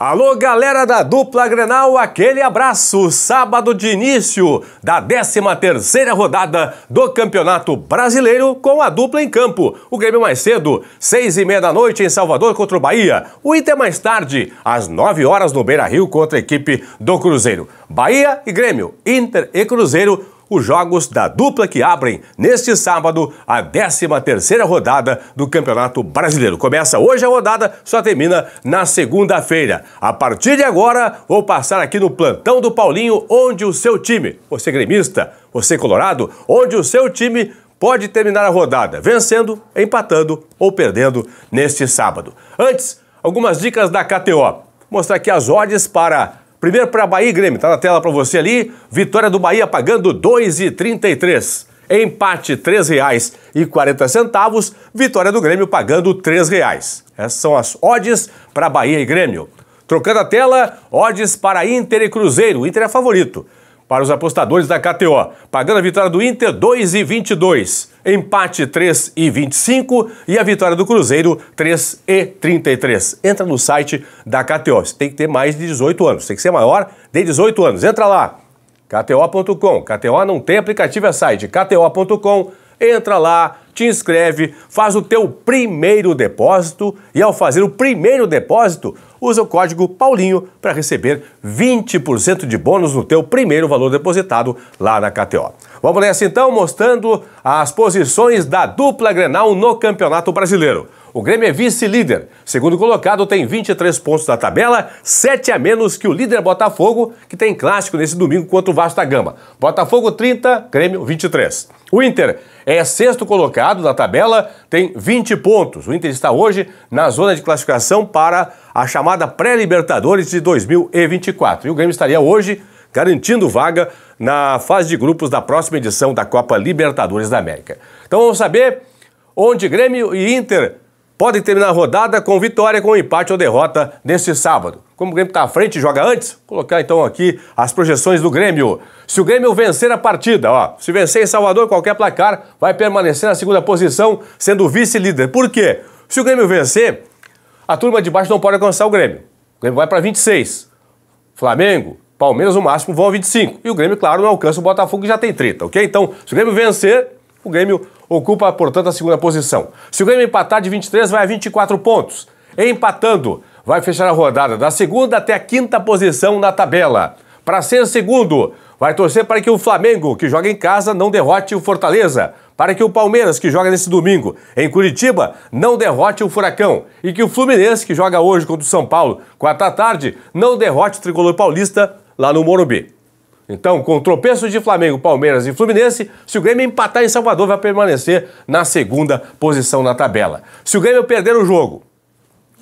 Alô, galera da dupla Grenal, aquele abraço. Sábado de início da 13 terceira rodada do Campeonato Brasileiro com a dupla em campo. O Grêmio mais cedo, 6 e meia da noite em Salvador contra o Bahia. O Inter mais tarde, às 9 horas no Beira-Rio contra a equipe do Cruzeiro. Bahia e Grêmio, Inter e Cruzeiro os jogos da dupla que abrem neste sábado a 13ª rodada do Campeonato Brasileiro. Começa hoje a rodada, só termina na segunda-feira. A partir de agora, vou passar aqui no plantão do Paulinho, onde o seu time, você gremista, você colorado, onde o seu time pode terminar a rodada, vencendo, empatando ou perdendo neste sábado. Antes, algumas dicas da KTO. Mostrar aqui as odds para Primeiro para Bahia e Grêmio, tá na tela para você ali. Vitória do Bahia pagando 2,33. Empate R$ 3,40. Vitória do Grêmio pagando R$ reais. Essas são as odds para Bahia e Grêmio. Trocando a tela, odds para Inter e Cruzeiro. Inter é favorito para os apostadores da KTO, pagando a vitória do Inter 2 e 22, empate 3 e 25 e a vitória do Cruzeiro 3 e 33. Entra no site da KTO, você tem que ter mais de 18 anos, tem que ser maior de 18 anos. Entra lá, kto.com. KTO não tem aplicativo, é site kto.com. Entra lá, te inscreve, faz o teu primeiro depósito e ao fazer o primeiro depósito, usa o código Paulinho para receber 20% de bônus no teu primeiro valor depositado lá na KTO. Vamos nessa então, mostrando as posições da dupla Grenal no Campeonato Brasileiro. O Grêmio é vice-líder. Segundo colocado tem 23 pontos na tabela, 7 a menos que o líder Botafogo, que tem clássico nesse domingo contra o Vasco da Gama. Botafogo 30, Grêmio 23. O Inter é sexto colocado na tabela, tem 20 pontos. O Inter está hoje na zona de classificação para a chamada pré-Libertadores de 2024. E o Grêmio estaria hoje garantindo vaga na fase de grupos da próxima edição da Copa Libertadores da América. Então vamos saber onde Grêmio e Inter podem terminar a rodada com vitória, com empate ou derrota neste sábado. Como o Grêmio está à frente e joga antes, vou colocar então aqui as projeções do Grêmio. Se o Grêmio vencer a partida, ó, se vencer em Salvador, qualquer placar, vai permanecer na segunda posição, sendo vice-líder. Por quê? Se o Grêmio vencer, a turma de baixo não pode alcançar o Grêmio. O Grêmio vai para 26. Flamengo, Palmeiras, o máximo, vão a 25. E o Grêmio, claro, não alcança o Botafogo, que já tem 30, ok? Então, se o Grêmio vencer, o Grêmio ocupa, portanto, a segunda posição. Se o Grêmio empatar de 23, vai a 24 pontos. Empatando, vai fechar a rodada da segunda até a quinta posição na tabela. Para ser segundo, vai torcer para que o Flamengo, que joga em casa, não derrote o Fortaleza. Para que o Palmeiras, que joga nesse domingo em Curitiba, não derrote o Furacão. E que o Fluminense, que joga hoje contra o São Paulo, quarta tarde, não derrote o Tricolor Paulista lá no Morumbi. Então, com tropeços de Flamengo, Palmeiras e Fluminense, se o Grêmio empatar em Salvador, vai permanecer na segunda posição na tabela. Se o Grêmio perder o jogo,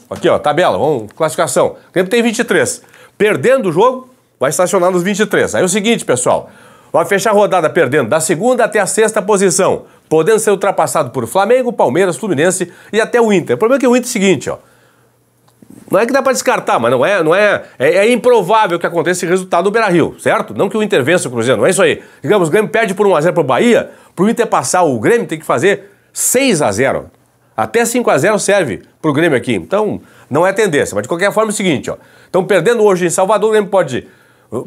aqui ó, tabela, vamos, classificação. O Grêmio tem 23. Perdendo o jogo, vai estacionar nos 23. Aí é o seguinte, pessoal, vai fechar a rodada perdendo da segunda até a sexta posição, podendo ser ultrapassado por Flamengo, Palmeiras, Fluminense e até o Inter. O problema é que o Inter é o seguinte, ó. Não é que dá para descartar, mas não é, não é, é, é improvável que aconteça esse resultado no Beira-Rio, certo? Não que o Inter vença o Cruzeiro, não é isso aí. Digamos, o Grêmio perde por 1 a 0 para o Bahia, para o Inter passar o Grêmio tem que fazer 6 a 0. Até 5 a 0 serve para o Grêmio aqui. Então, não é tendência, mas de qualquer forma é o seguinte, ó. perdendo hoje em Salvador, o Grêmio pode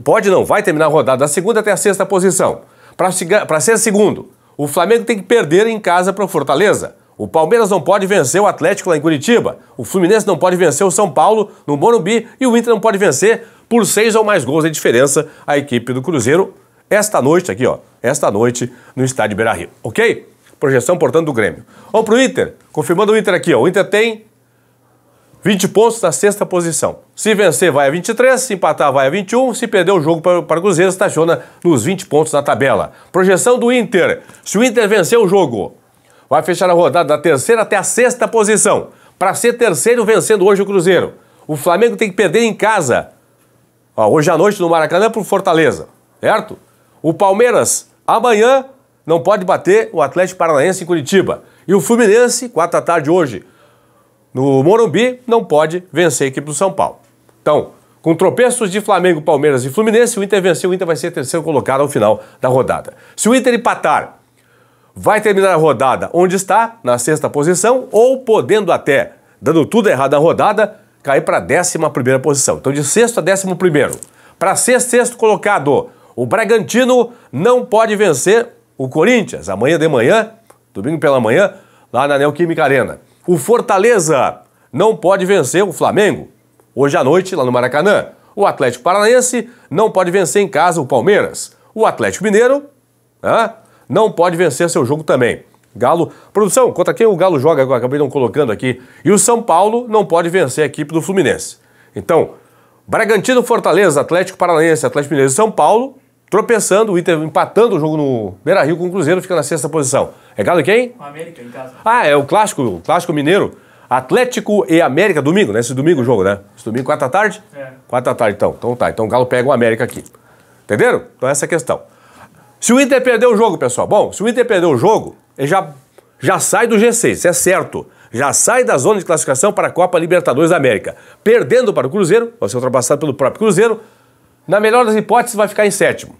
pode não, vai terminar a rodada da segunda até a sexta posição. Para ser segundo, o Flamengo tem que perder em casa para o Fortaleza. O Palmeiras não pode vencer o Atlético lá em Curitiba. O Fluminense não pode vencer o São Paulo no Morumbi. E o Inter não pode vencer por seis ou mais gols de diferença a equipe do Cruzeiro esta noite aqui, ó. Esta noite no estádio Beira-Rio, ok? Projeção, portanto, do Grêmio. Vamos pro Inter. Confirmando o Inter aqui, ó. O Inter tem 20 pontos na sexta posição. Se vencer, vai a 23, se empatar, vai a 21. Se perder o jogo para, o Cruzeiro, estaciona nos 20 pontos na tabela. Projeção do Inter. Se o Inter vencer o jogo, vai fechar a rodada da terceira até a sexta posição. Para ser terceiro, vencendo hoje o Cruzeiro. O Flamengo tem que perder em casa. Ó, hoje à noite no Maracanã para o Fortaleza, certo? O Palmeiras, amanhã, não pode bater o Atlético Paranaense em Curitiba. E o Fluminense, quatro da tarde hoje, no Morumbi, não pode vencer a equipe do São Paulo. Então, com tropeços de Flamengo, Palmeiras e Fluminense, o Inter venceu, o Inter vai ser terceiro colocado ao final da rodada. Se o Inter empatar vai terminar a rodada onde está, na sexta posição, ou podendo até, dando tudo errado na rodada, cair para a décima primeira posição. Então de sexto a décimo primeiro. Para ser sexto colocado, o Bragantino não pode vencer o Corinthians amanhã de manhã, domingo pela manhã, lá na Neoquímica Arena. O Fortaleza não pode vencer o Flamengo hoje à noite lá no Maracanã. O Atlético Paranaense não pode vencer em casa o Palmeiras. O Atlético Mineiro, né? não pode vencer seu jogo também. Galo, produção, conta quem o Galo joga agora, acabei não colocando aqui. E o São Paulo não pode vencer a equipe do Fluminense. Então, Bragantino, Fortaleza, Atlético Paranaense, Atlético Mineiro e São Paulo tropeçando, o Inter empatando o jogo no Beira-Rio com o Cruzeiro, fica na sexta posição. É Galo quem? O América em casa. Ah, é o clássico, o clássico mineiro. Atlético e América, domingo, né? Esse domingo o jogo, né? Esse domingo, quatro da tarde? É. Quatro da tarde, então. Então tá, então o Galo pega o América aqui. Entenderam? Então essa é a questão. Se o Inter perder o jogo, pessoal, bom, se o Inter perder o jogo, ele já, já sai do G6, isso é certo. Já sai da zona de classificação para a Copa Libertadores da América. Perdendo para o Cruzeiro, vai ser ultrapassado pelo próprio Cruzeiro, na melhor das hipóteses vai ficar em sétimo.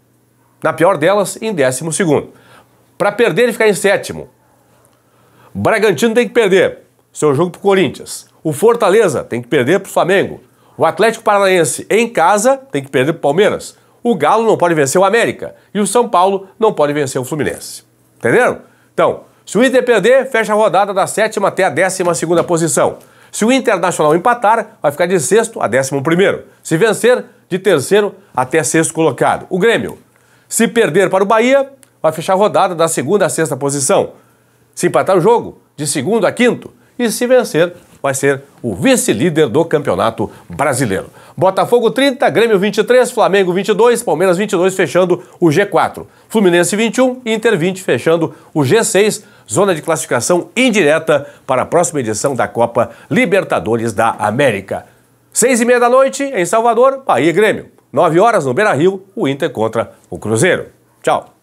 Na pior delas, em décimo segundo. Para perder e ficar em sétimo. Bragantino tem que perder seu jogo para o Corinthians. O Fortaleza tem que perder para o Flamengo. O Atlético Paranaense em casa tem que perder para o Palmeiras. O Galo não pode vencer o América e o São Paulo não pode vencer o Fluminense. Entenderam? Então, se o Inter perder, fecha a rodada da sétima até a décima segunda posição. Se o Internacional empatar, vai ficar de sexto a décimo primeiro. Se vencer, de terceiro até sexto colocado. O Grêmio, se perder para o Bahia, vai fechar a rodada da segunda a sexta posição. Se empatar o jogo, de segundo a quinto. E se vencer, vai ser o vice-líder do Campeonato Brasileiro. Botafogo 30, Grêmio 23, Flamengo 22, Palmeiras 22 fechando o G4. Fluminense 21, Inter 20 fechando o G6, zona de classificação indireta para a próxima edição da Copa Libertadores da América. Seis e meia da noite em Salvador, Bahia e Grêmio. Nove horas no Beira-Rio, o Inter contra o Cruzeiro. Tchau.